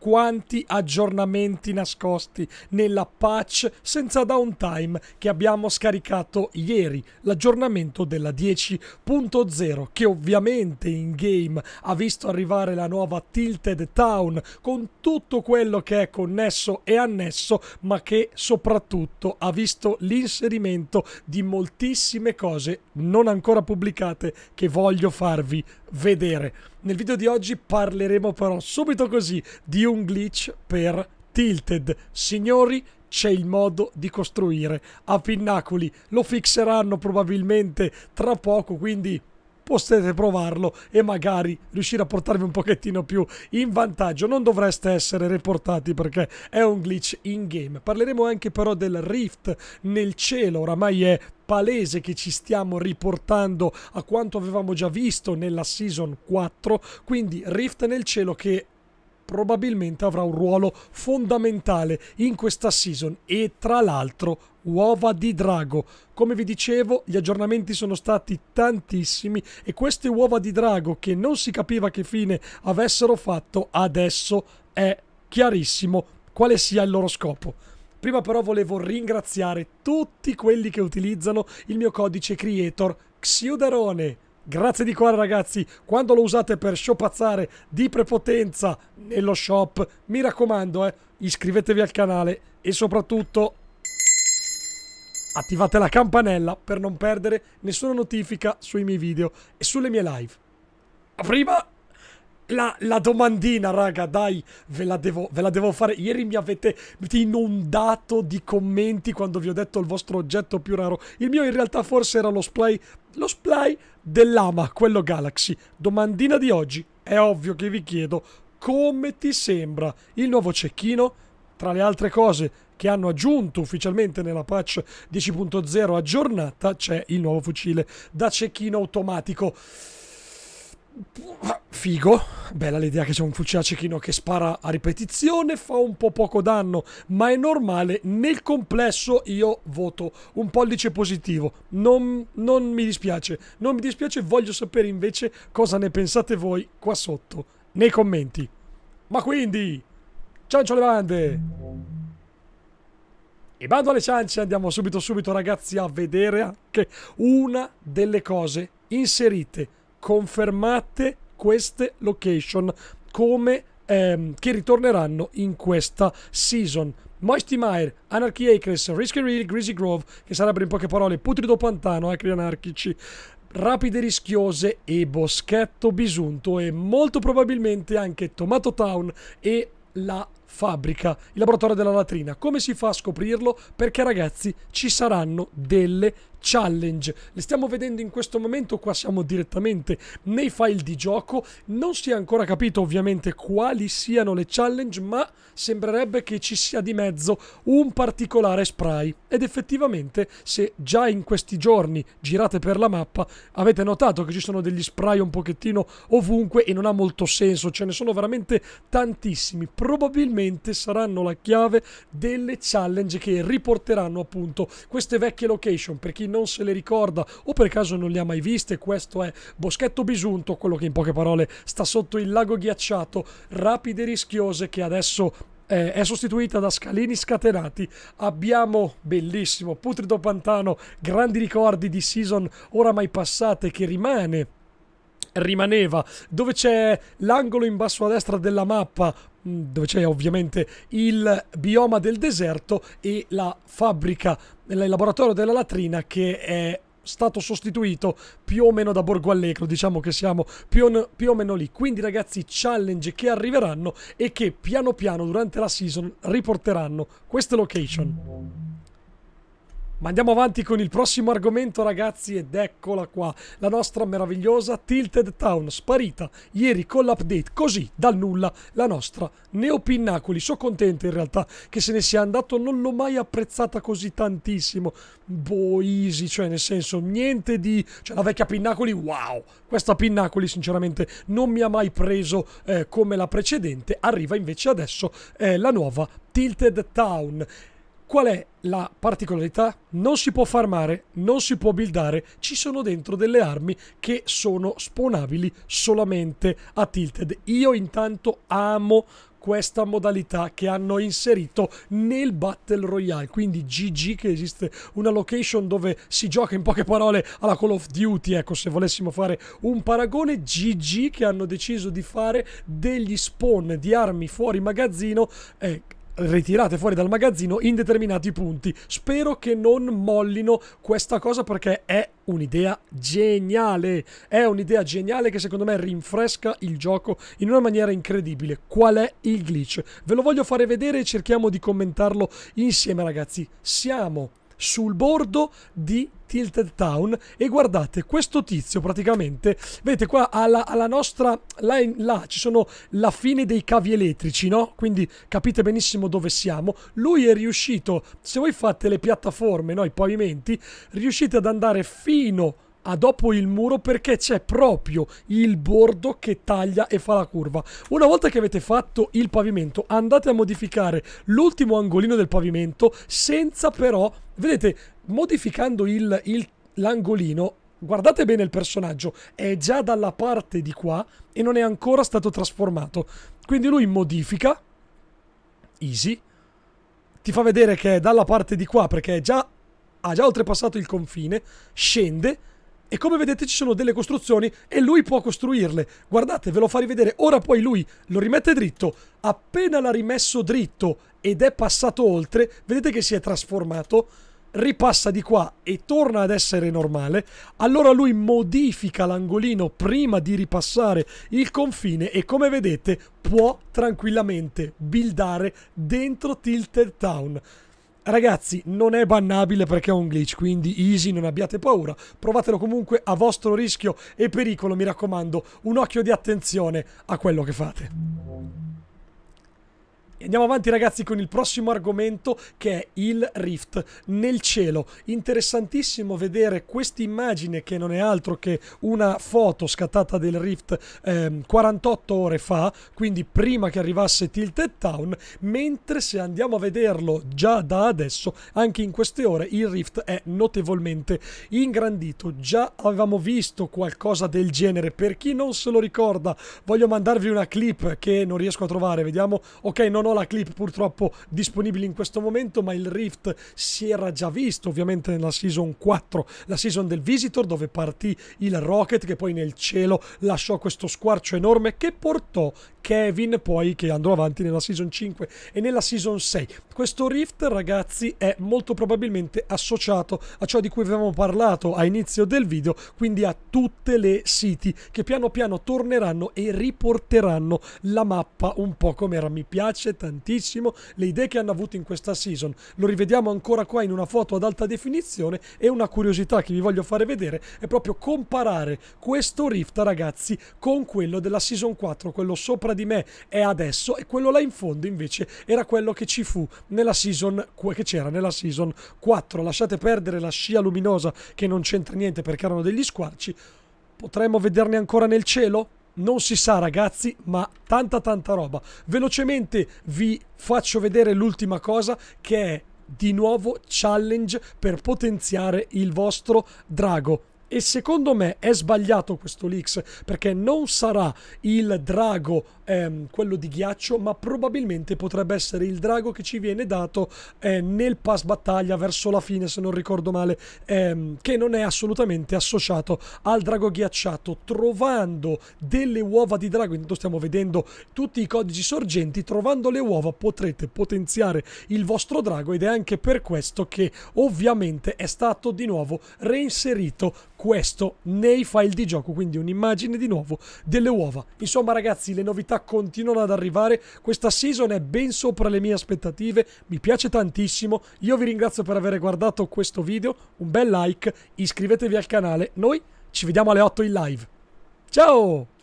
quanti aggiornamenti nascosti nella patch senza downtime che abbiamo scaricato ieri, l'aggiornamento della 10.0 che ovviamente in game ha visto arrivare la nuova Tilted Town con tutto quello che è connesso e annesso, ma che soprattutto ha visto l'inserimento di moltissime cose non ancora pubblicate che voglio farvi vedere. Nel video di oggi parleremo però subito così di un glitch per Tilted. Signori, c'è il modo di costruire a pinnacoli. Lo fixeranno probabilmente tra poco, quindi potete provarlo e magari riuscire a portarvi un pochettino più in vantaggio. Non dovreste essere reportati perché è un glitch in game. Parleremo anche però del rift nel cielo, oramai è palese che ci stiamo riportando a quanto avevamo già visto nella Season 4, quindi Rift nel cielo che probabilmente avrà un ruolo fondamentale in questa season e tra l'altro uova di drago. Come vi dicevo, gli aggiornamenti sono stati tantissimi e queste uova di drago che non si capiva che fine avessero fatto, adesso è chiarissimo quale sia il loro scopo. Prima però volevo ringraziare tutti quelli che utilizzano il mio codice creator Xiudarone. Grazie di cuore ragazzi, quando lo usate per sciopazzare di prepotenza nello shop, mi raccomando, eh, iscrivetevi al canale e soprattutto attivate la campanella per non perdere nessuna notifica sui miei video e sulle mie live. A prima! la, la, domandina, raga, dai, ve la, devo, ve la devo fare. Ieri mi avete inondato di commenti quando vi ho detto il vostro oggetto più raro. Il mio in realtà forse era lo splay, lo splay dell'ama, quello Galaxy. Domandina di oggi, è ovvio che vi chiedo come ti sembra il nuovo cecchino, tra le altre cose che hanno aggiunto ufficialmente nella patch 10.0 aggiornata c'è il nuovo fucile da cecchino automatico figo. Bella l'idea che c'è un fucile a cecchino che spara a ripetizione, fa un po' poco danno, ma è normale. Nel complesso io voto un pollice positivo. Non, non mi dispiace, non mi dispiace, voglio sapere invece cosa ne pensate voi qua sotto, nei commenti. Ma quindi, ciancio le bande! E bando alle ciance, andiamo subito subito ragazzi a vedere anche una delle cose inserite, confermate queste location come ehm, che ritorneranno in questa season. Moisty Mire, Anarchy Acres, Risky Real, Greasy Grove, che sarebbero in poche parole putrido pantano, acri eh, anarchici, rapide rischiose e boschetto bisunto e molto probabilmente anche Tomato Town e la fabbrica, il laboratorio della latrina. Come si fa a scoprirlo? Perché ragazzi ci saranno delle challenge. Le stiamo vedendo in questo momento, qua siamo direttamente nei file di gioco. Non si è ancora capito ovviamente quali siano le challenge, ma sembrerebbe che ci sia di mezzo un particolare spray. Ed effettivamente, se già in questi giorni girate per la mappa, avete notato che ci sono degli spray un pochettino ovunque e non ha molto senso, ce ne sono veramente tantissimi. Probabilmente sicuramente saranno la chiave delle challenge che riporteranno appunto queste vecchie location. Per chi non se le ricorda o per caso non le ha mai viste, questo è Boschetto Bisunto, quello che in poche parole sta sotto il lago ghiacciato, rapide rischiose che adesso eh, è sostituita da scalini scatenati. Abbiamo bellissimo Putrido Pantano, grandi ricordi di season oramai passate che rimane rimaneva. Dove c'è l'angolo in basso a destra della mappa, mm, dove c'è ovviamente il bioma del deserto e la fabbrica, il laboratorio della latrina che è stato sostituito più o meno da Borgo Allegro, diciamo che siamo più, più o meno lì. Quindi ragazzi, challenge che arriveranno e che piano piano durante la season riporteranno queste location. Ma andiamo avanti con il prossimo argomento ragazzi ed eccola qua, la nostra meravigliosa Tilted Town sparita ieri con l'update, così dal nulla la nostra Neopinnacoli, so contento in realtà che se ne sia andato, non l'ho mai apprezzata così tantissimo, boh easy, cioè nel senso niente di, cioè la vecchia Pinnacoli wow, questa Pinnacoli sinceramente non mi ha mai preso eh, come la precedente, arriva invece adesso eh, la nuova Tilted Town. Qual è la particolarità? Non si può farmare, non si può buildare, ci sono dentro delle armi che sono spawnabili solamente a Tilted. Io intanto amo questa modalità che hanno inserito nel Battle Royale, quindi GG che esiste una location dove si gioca in poche parole alla Call of Duty, ecco se volessimo fare un paragone, GG che hanno deciso di fare degli spawn di armi fuori magazzino eh, ritirate fuori dal magazzino in determinati punti. Spero che non mollino questa cosa perché è un'idea geniale. È un'idea geniale che secondo me rinfresca il gioco in una maniera incredibile. Qual è il glitch? Ve lo voglio fare vedere e cerchiamo di commentarlo insieme ragazzi. Siamo sul bordo di Tilted Town e guardate questo tizio praticamente vedete qua alla, alla nostra là, in, là, ci sono la fine dei cavi elettrici no quindi capite benissimo dove siamo lui è riuscito se voi fate le piattaforme no? i pavimenti riuscite ad andare fino a a dopo il muro perché c'è proprio il bordo che taglia e fa la curva. Una volta che avete fatto il pavimento andate a modificare l'ultimo angolino del pavimento senza però, vedete, modificando l'angolino guardate bene il personaggio, è già dalla parte di qua e non è ancora stato trasformato. Quindi lui modifica, easy, ti fa vedere che è dalla parte di qua perché è già, ha già oltrepassato il confine, scende, e come vedete ci sono delle costruzioni e lui può costruirle. Guardate, ve lo fa rivedere. Ora poi lui lo rimette dritto. Appena l'ha rimesso dritto ed è passato oltre, vedete che si è trasformato ripassa di qua e torna ad essere normale, allora lui modifica l'angolino prima di ripassare il confine e come vedete può tranquillamente buildare dentro Tilted Town. Ragazzi, non è bannabile perché è un glitch, quindi easy, non abbiate paura. Provatelo comunque a vostro rischio e pericolo, mi raccomando, un occhio di attenzione a quello che fate. Andiamo avanti ragazzi con il prossimo argomento che è il rift nel cielo. Interessantissimo vedere questa immagine che non è altro che una foto scattata del rift ehm, 48 ore fa, quindi prima che arrivasse Tilted Town, mentre se andiamo a vederlo già da adesso, anche in queste ore, il rift è notevolmente ingrandito. Già avevamo visto qualcosa del genere, per chi non se lo ricorda voglio mandarvi una clip che non riesco a trovare, vediamo, ok non ho ho la clip purtroppo disponibile in questo momento, ma il Rift si era già visto ovviamente nella Season 4, la Season del Visitor, dove partì il Rocket che poi nel cielo lasciò questo squarcio enorme che portò Kevin poi che andrò avanti nella Season 5 e nella Season 6. Questo Rift, ragazzi, è molto probabilmente associato a ciò di cui avevamo parlato a inizio del video, quindi a tutte le city che piano piano torneranno e riporteranno la mappa un po' come era. Mi piace tantissimo le idee che hanno avuto in questa season. Lo rivediamo ancora qua in una foto ad alta definizione e una curiosità che vi voglio fare vedere è proprio comparare questo Rift, ragazzi, con quello della season 4, quello sopra di me è adesso e quello là in fondo invece era quello che ci fu nella season che c'era nella season 4. Lasciate perdere la scia luminosa che non c'entra niente perché erano degli squarci. Potremmo vederne ancora nel cielo? non si sa ragazzi, ma tanta tanta roba. Velocemente vi faccio vedere l'ultima cosa che è di nuovo challenge per potenziare il vostro drago. E secondo me è sbagliato questo leaks perché non sarà il drago ehm, quello di ghiaccio, ma probabilmente potrebbe essere il drago che ci viene dato eh, nel pass battaglia verso la fine, se non ricordo male, ehm, che non è assolutamente associato al drago ghiacciato. Trovando delle uova di drago, intanto stiamo vedendo tutti i codici sorgenti, trovando le uova potrete potenziare il vostro drago ed è anche per questo che ovviamente è stato di nuovo reinserito questo nei file di gioco, quindi un'immagine di nuovo delle uova. Insomma ragazzi, le novità continuano ad arrivare, questa season è ben sopra le mie aspettative, mi piace tantissimo, io vi ringrazio per aver guardato questo video, un bel like, iscrivetevi al canale, noi ci vediamo alle 8 in live. Ciao!